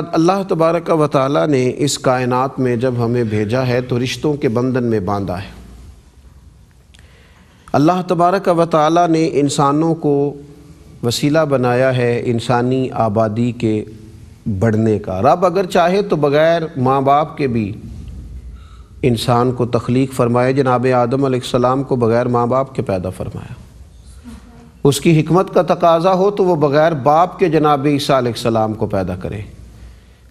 अल्लाह तबारक व ताली ने इस कायनात में जब हमें भेजा है तो रिश्तों के बंधन में बांधा है अल्लाह तबारक व ताली ने इंसानों को वसीला बनाया है इंसानी आबादी के बढ़ने का रब अगर चाहे तो बग़ैर माँ बाप के भी इंसान को तख्लीक फ़रमाए जनाब आदम सलाम को बग़ैर माँ बाप के पैदा फ़रमाया उसकी हमत का तकाजा हो तो वह बग़ैर बाप के जनाब ईसा सलाम को पैदा करें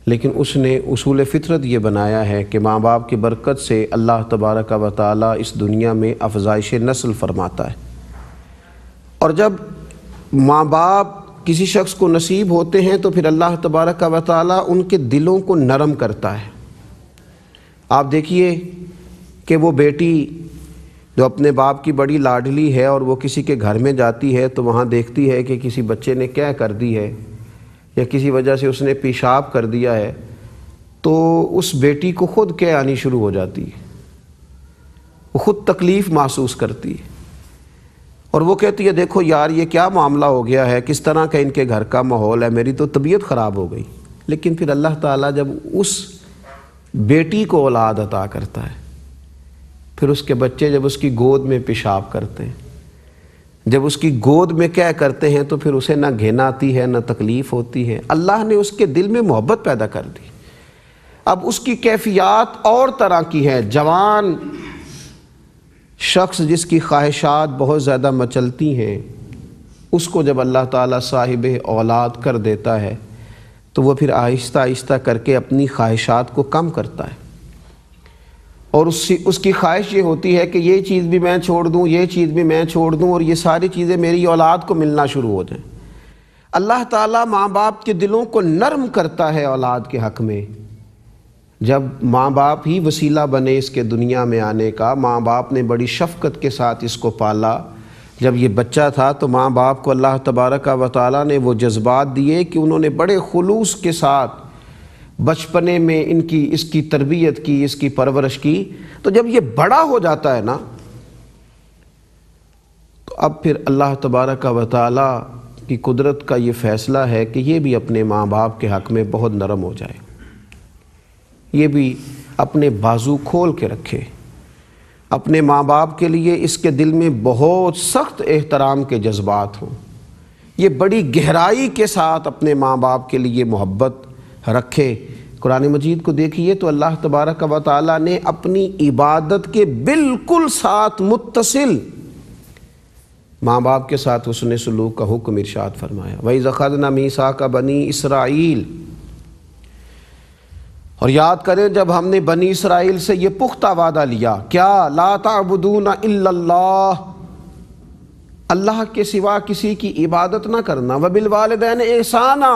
लेकिन उसने उसूल फितरत ये बनाया है कि माँ बाप की बरकत से अल्लाह तबारक व ताली इस दुनिया में अफजाइश नस्ल फरमाता है और जब माँ बाप किसी शख्स को नसीब होते हैं तो फिर अल्लाह तबारक व ताली उनके दिलों को नरम करता है आप देखिए कि वो बेटी जो अपने बाप की बड़ी लाडली है और वो किसी के घर में जाती है तो वहाँ देखती है कि किसी बच्चे ने क्या कर दी है या किसी वजह से उसने पेशाब कर दिया है तो उस बेटी को ख़ुद क्या आनी शुरू हो जाती है वो ख़ुद तकलीफ़ महसूस करती है और वो कहती है देखो यार ये क्या मामला हो गया है किस तरह का इनके घर का माहौल है मेरी तो तबीयत ख़राब हो गई लेकिन फिर अल्लाह ताला जब उस बेटी को औलाद अता करता है फिर उसके बच्चे जब उसकी गोद में पेशाब करते हैं जब उसकी गोद में क्या करते हैं तो फिर उसे ना घिन आती है ना तकलीफ़ होती है अल्लाह ने उसके दिल में मोहब्बत पैदा कर दी अब उसकी कैफियत और तरह की है जवान शख्स जिसकी ख्वाहिशात बहुत ज़्यादा मचलती हैं उसको जब अल्लाह ताला साहिब औलाद कर देता है तो वह फिर आहिस्ता आहिस्ता करके अपनी ख्वाहिशात को कम करता है और उसकी उसकी ख्वाहिश ये होती है कि ये चीज़ भी मैं छोड़ दूँ ये चीज़ भी मैं छोड़ दूँ और ये सारी चीज़ें मेरी औलाद को मिलना शुरू हो जाएँ अल्लाह ताला माँ बाप के दिलों को नरम करता है औलाद के हक़ में जब माँ बाप ही वसीला बने इसके दुनिया में आने का माँ बाप ने बड़ी शफकत के साथ इसको पाला जब ये बच्चा था तो माँ बाप को अल्लाह तबारक व ताली ने वो जज्बात दिए कि उन्होंने बड़े खलूस के साथ बचपने में इनकी इसकी तरबियत की इसकी परवरिश की तो जब ये बड़ा हो जाता है ना तो अब फिर अल्लाह तबारक व ताली की कुदरत का ये फ़ैसला है कि ये भी अपने माँ बाप के हक़ में बहुत नरम हो जाए ये भी अपने बाजू खोल के रखे अपने माँ बाप के लिए इसके दिल में बहुत सख्त एहतराम के जज्बात हों ये बड़ी गहराई के साथ अपने माँ बाप के लिए मोहब्बत रखे कुरान मजीद को देखिए तो अल्लाह तबारक व ताली ने अपनी इबादत के बिल्कुल साथ मुतसिल माँ बाप के साथ उसने सलूक का हुक्म इरशाद फरमाया वही ज़ख़द मीसा का बनी इसराइल और याद करें जब हमने बनी इसराइल से ये पुख्ता वादा लिया क्या इल्लल्लाह अल्लाह के सिवा किसी की इबादत ना करना व बिलवालदेन एहसाना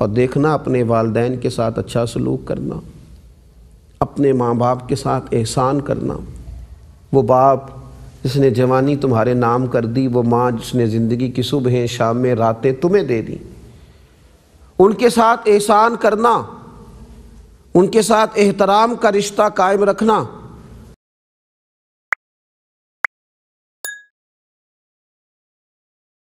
और देखना अपने वालदेन के साथ अच्छा सलूक करना अपने माँ बाप के साथ एहसान करना वो बाप जिसने जवानी तुम्हारे नाम कर दी वो माँ जिसने ज़िंदगी की सुबहें शामें रातें तुम्हें दे दी उनके साथ एहसान करना उनके साथ एहतराम का रिश्ता कायम रखना